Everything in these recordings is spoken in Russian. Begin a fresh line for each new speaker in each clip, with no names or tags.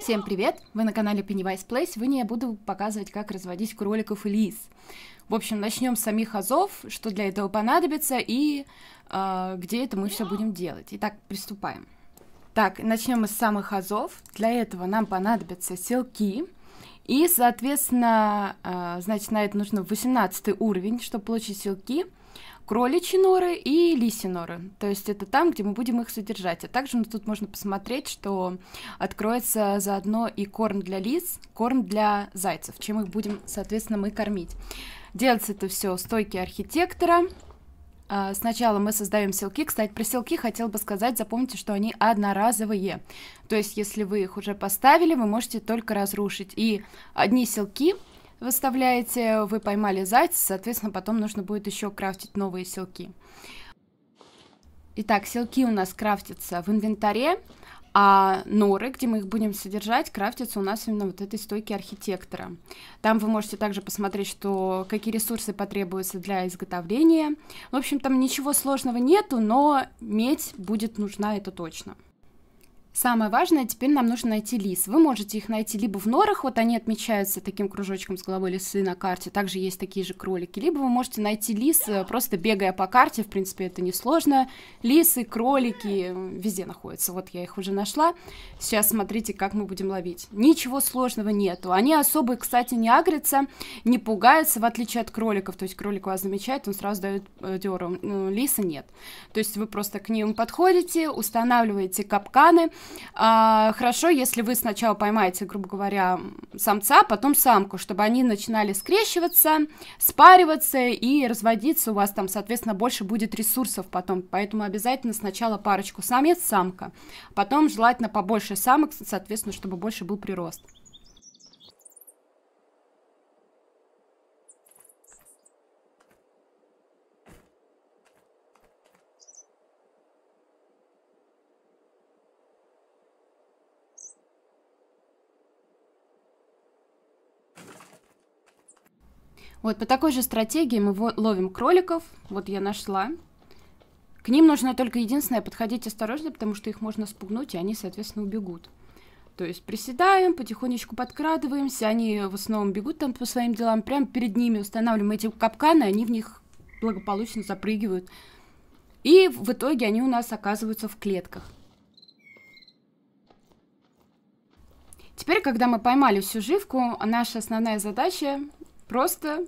Всем привет! Вы на канале Pennywise Play. Сегодня я буду показывать, как разводить кроликов и лис. В общем, начнем с самих азов, что для этого понадобится и э, где это мы все будем делать. Итак, приступаем. Так, начнем с самых азов. Для этого нам понадобятся селки. И, соответственно, э, значит, на это нужно 18 уровень, чтобы получить Селки кроличьи норы и лиси норы. То есть это там, где мы будем их содержать. А также ну, тут можно посмотреть, что откроется заодно и корм для лис, корм для зайцев, чем их будем, соответственно, мы кормить. Делается это все стойки архитектора. А, сначала мы создаем селки. Кстати, про селки хотел бы сказать, запомните, что они одноразовые. То есть, если вы их уже поставили, вы можете только разрушить. И одни селки выставляете, вы поймали зайца, соответственно, потом нужно будет еще крафтить новые силки. Итак, силки у нас крафтятся в инвентаре, а норы, где мы их будем содержать, крафтятся у нас именно вот этой стойки архитектора. Там вы можете также посмотреть, что, какие ресурсы потребуются для изготовления. В общем, там ничего сложного нету, но медь будет нужна, это точно. Самое важное, теперь нам нужно найти лис. Вы можете их найти либо в норах, вот они отмечаются таким кружочком с головой лисы на карте, также есть такие же кролики, либо вы можете найти лис, э, просто бегая по карте, в принципе, это несложно. Лисы, кролики везде находятся, вот я их уже нашла. Сейчас смотрите, как мы будем ловить. Ничего сложного нету, они особо, кстати, не агрятся, не пугаются, в отличие от кроликов, то есть кролик вас замечает, он сразу дает э, деру, лиса нет. То есть вы просто к ним подходите, устанавливаете капканы, а, хорошо, если вы сначала поймаете, грубо говоря, самца, потом самку, чтобы они начинали скрещиваться, спариваться и разводиться. У вас там, соответственно, больше будет ресурсов потом. Поэтому обязательно сначала парочку самец-самка, потом желательно побольше самок, соответственно, чтобы больше был прирост. Вот по такой же стратегии мы ловим кроликов. Вот я нашла. К ним нужно только единственное подходить осторожно, потому что их можно спугнуть, и они, соответственно, убегут. То есть приседаем, потихонечку подкрадываемся, они в основном бегут там по своим делам, прямо перед ними устанавливаем эти капканы, они в них благополучно запрыгивают. И в итоге они у нас оказываются в клетках. Теперь, когда мы поймали всю живку, наша основная задача Просто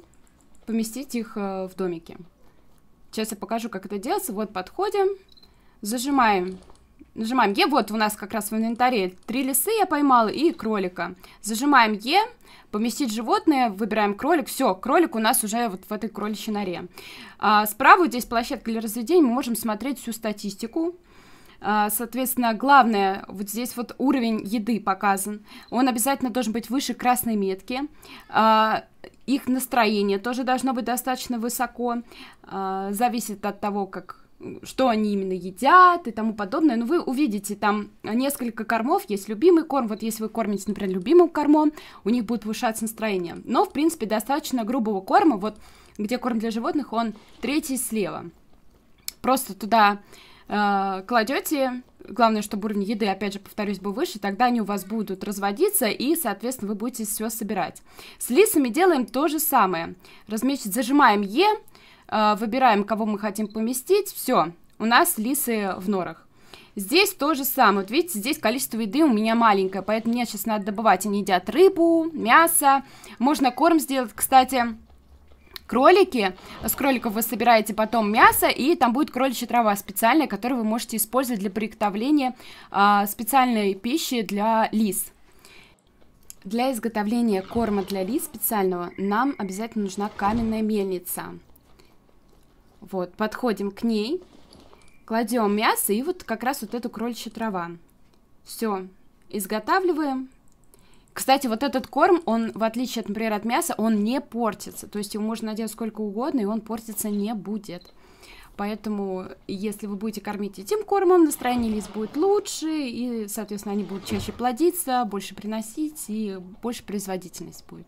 поместить их э, в домике. Сейчас я покажу, как это делается. Вот подходим, зажимаем, нажимаем Е. Вот у нас как раз в инвентаре три лисы я поймала и кролика. Зажимаем Е, поместить животное, выбираем кролик. Все, кролик у нас уже вот в этой кроличьей норе. А, справа вот здесь площадка для разведения, мы можем смотреть всю статистику. А, соответственно, главное, вот здесь вот уровень еды показан. Он обязательно должен быть выше красной метки. А, их настроение тоже должно быть достаточно высоко. А, зависит от того, как что они именно едят и тому подобное. Но вы увидите там несколько кормов, есть любимый корм, вот если вы кормите, например, любимым кормом, у них будет повышаться настроение. Но, в принципе, достаточно грубого корма, вот где корм для животных, он третий слева. Просто туда Э, кладете, главное, чтобы уровень еды, опять же, повторюсь, был выше, тогда они у вас будут разводиться, и, соответственно, вы будете все собирать. С лисами делаем то же самое. Размечить, зажимаем Е, э, выбираем, кого мы хотим поместить, все, у нас лисы в норах. Здесь то же самое. Вот видите, здесь количество еды у меня маленькое, поэтому мне сейчас надо добывать. Они едят рыбу, мясо. Можно корм сделать, кстати, кролики. С кроликов вы собираете потом мясо, и там будет кроличья трава специальная, которую вы можете использовать для приготовления э, специальной пищи для лис. Для изготовления корма для лис специального нам обязательно нужна каменная мельница. Вот, подходим к ней, кладем мясо и вот как раз вот эту кроличью трава. Все, изготавливаем кстати, вот этот корм, он, в отличие, от, например, от мяса, он не портится. То есть его можно надеть сколько угодно, и он портиться не будет. Поэтому, если вы будете кормить этим кормом, настроение лис будет лучше, и, соответственно, они будут чаще плодиться, больше приносить, и больше производительность будет.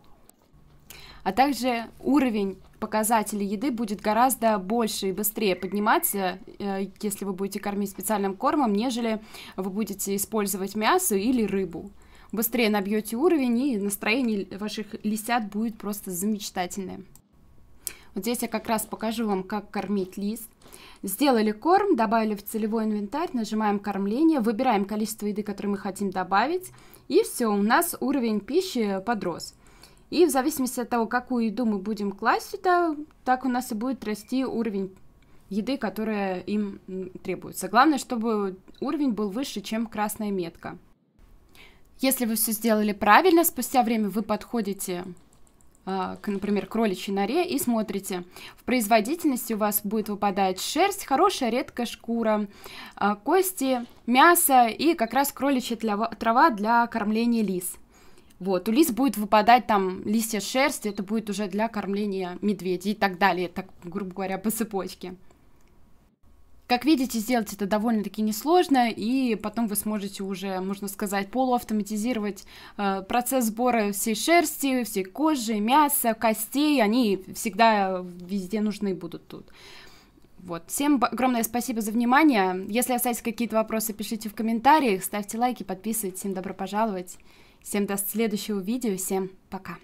А также уровень показателей еды будет гораздо больше и быстрее подниматься, э, если вы будете кормить специальным кормом, нежели вы будете использовать мясо или рыбу быстрее набьете уровень, и настроение ваших лисят будет просто замечательное. Вот здесь я как раз покажу вам, как кормить лис. Сделали корм, добавили в целевой инвентарь, нажимаем кормление, выбираем количество еды, которое мы хотим добавить, и все, у нас уровень пищи подрос. И в зависимости от того, какую еду мы будем класть сюда, так у нас и будет расти уровень еды, которая им требуется. Главное, чтобы уровень был выше, чем красная метка. Если вы все сделали правильно, спустя время вы подходите а, к, например, кроличьей норе и смотрите. В производительности у вас будет выпадать шерсть, хорошая редкая шкура, а, кости, мясо и как раз кроличья трава для кормления лис. Вот, у лис будет выпадать там листья шерсти, это будет уже для кормления медведей и так далее, так, грубо говоря, по цепочке. Как видите, сделать это довольно-таки несложно, и потом вы сможете уже, можно сказать, полуавтоматизировать э, процесс сбора всей шерсти, всей кожи, мяса, костей. Они всегда везде нужны будут тут. Вот. Всем огромное спасибо за внимание. Если остались какие-то вопросы, пишите в комментариях, ставьте лайки, подписывайтесь. Всем добро пожаловать. Всем до следующего видео. Всем пока.